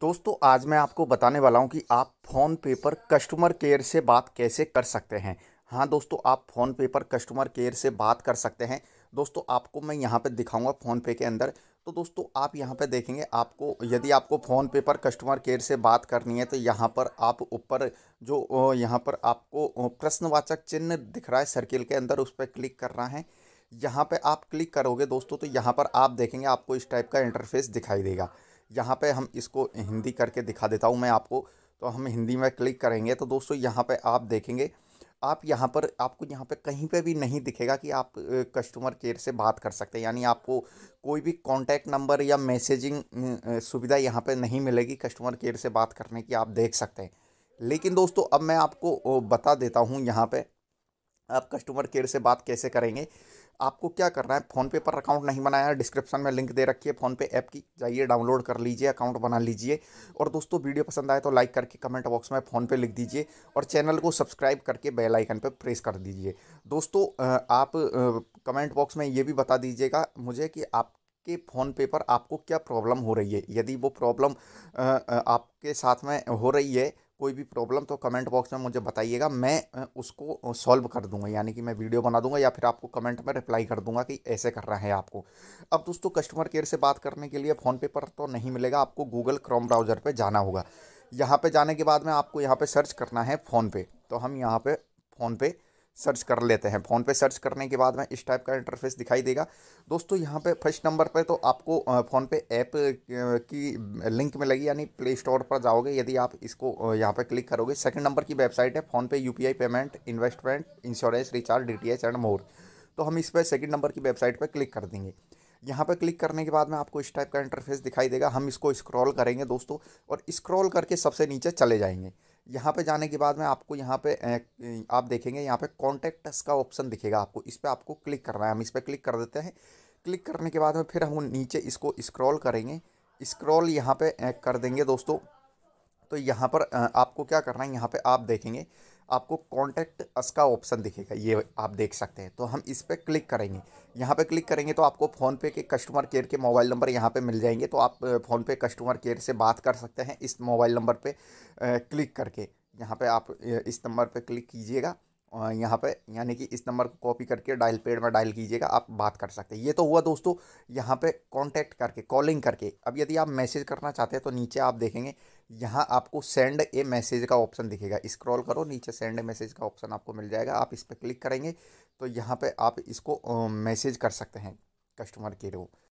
दोस्तों आज मैं आपको बताने वाला हूं कि आप फ़ोन पे पर कस्टमर केयर से बात कैसे कर सकते हैं हाँ दोस्तों आप फ़ोन पे पर कस्टमर केयर से बात कर सकते हैं दोस्तों आपको मैं यहाँ पे दिखाऊंगा फ़ोन पे के अंदर तो दोस्तों आप यहाँ पे देखेंगे आपको यदि आपको फ़ोन पे पर कस्टमर केयर से बात करनी है तो यहाँ पर आप ऊपर जो यहाँ पर आपको प्रश्नवाचक चिन्ह दिख रहा है सर्किल के अंदर उस पर क्लिक करना है यहाँ पर आप क्लिक करोगे दोस्तों तो यहाँ पर आप देखेंगे आपको इस टाइप का इंटरफेस दिखाई देगा यहाँ पे हम इसको हिंदी करके दिखा देता हूँ मैं आपको तो हम हिंदी में क्लिक करेंगे तो दोस्तों यहाँ पे आप देखेंगे आप यहाँ पर आपको यहाँ पे कहीं पे भी नहीं दिखेगा कि आप कस्टमर केयर से बात कर सकते हैं यानी आपको कोई भी कॉन्टैक्ट नंबर या मैसेजिंग सुविधा यहाँ पे नहीं मिलेगी कस्टमर केयर से बात करने की आप देख सकते हैं लेकिन दोस्तों अब मैं आपको बता देता हूँ यहाँ पर आप कस्टमर केयर से बात कैसे करेंगे आपको क्या करना है फ़ोनपे पर अकाउंट नहीं बनाया डिस्क्रिप्शन में लिंक दे रखी है फ़ोनपे ऐप की जाइए डाउनलोड कर लीजिए अकाउंट बना लीजिए और दोस्तों वीडियो पसंद आए तो लाइक करके कमेंट बॉक्स में फ़ोनपे लिख दीजिए और चैनल को सब्सक्राइब करके बेल आइकन पर प्रेस कर दीजिए दोस्तों आप कमेंट बॉक्स में ये भी बता दीजिएगा मुझे कि आप के फ़ोनपे पर आपको क्या प्रॉब्लम हो रही है यदि वो प्रॉब्लम आपके साथ में हो रही है कोई भी प्रॉब्लम तो कमेंट बॉक्स में मुझे बताइएगा मैं उसको सॉल्व कर दूंगा यानी कि मैं वीडियो बना दूंगा या फिर आपको कमेंट में रिप्लाई कर दूंगा कि ऐसे कर रहा है आपको अब दोस्तों कस्टमर केयर से बात करने के लिए फ़ोन पे पर तो नहीं मिलेगा आपको गूगल क्रोम ब्राउज़र पर जाना होगा यहाँ पर जाने के बाद में आपको यहाँ पर सर्च करना है फ़ोन पे तो हम यहाँ पर फ़ोनपे पे सर्च कर लेते हैं फ़ोन पे सर्च करने के बाद में इस टाइप का इंटरफेस दिखाई देगा दोस्तों यहाँ पे फर्स्ट नंबर पे तो आपको फ़ोन पे ऐप की लिंक में लगी यानी प्ले स्टोर पर जाओगे यदि आप इसको यहाँ पे क्लिक करोगे सेकंड नंबर की वेबसाइट है PhonePe U payment investment insurance recharge डी एंड मोर तो हम इस पर सेकेंड नंबर की वेबसाइट पर क्लिक कर देंगे यहाँ पर क्लिक करने के बाद में आपको इस टाइप का इंटरफेस दिखाई देगा हम इसको स्क्रॉल करेंगे दोस्तों और स्क्रॉल करके सबसे नीचे चले जाएंगे यहाँ पे जाने के बाद में आपको यहाँ पे आप देखेंगे यहाँ पे कॉन्टैक्ट का ऑप्शन दिखेगा आपको इस पर आपको क्लिक करना है हम इस पर क्लिक कर देते हैं क्लिक करने के बाद में फिर हम नीचे इसको स्क्रॉल करेंगे स्क्रॉल यहाँ पे कर देंगे दोस्तों तो यहाँ पर आपको क्या करना है यहाँ पे आप देखेंगे आपको कॉन्टैक्ट अस का ऑप्शन दिखेगा ये आप देख सकते हैं तो हम इस पर क्लिक करेंगे यहाँ पे क्लिक करेंगे तो आपको फ़ोनपे के कस्टमर केयर के मोबाइल नंबर यहाँ पे मिल जाएंगे तो आप फ़ोनपे कस्टमर केयर से बात कर सकते हैं इस मोबाइल नंबर पे क्लिक करके यहाँ पे आप इस नंबर पे क्लिक कीजिएगा यहाँ पे यानी कि इस नंबर को कॉपी करके डायल पेड में डायल कीजिएगा आप बात कर सकते हैं ये तो हुआ दोस्तों यहाँ पे कांटेक्ट करके कॉलिंग करके अब यदि आप मैसेज करना चाहते हैं तो नीचे आप देखेंगे यहाँ आपको सेंड ए मैसेज का ऑप्शन दिखेगा स्क्रॉल करो नीचे सेंड ए मैसेज का ऑप्शन आपको मिल जाएगा आप इस पर क्लिक करेंगे तो यहाँ पे आप इसको मैसेज कर सकते हैं कस्टमर के रू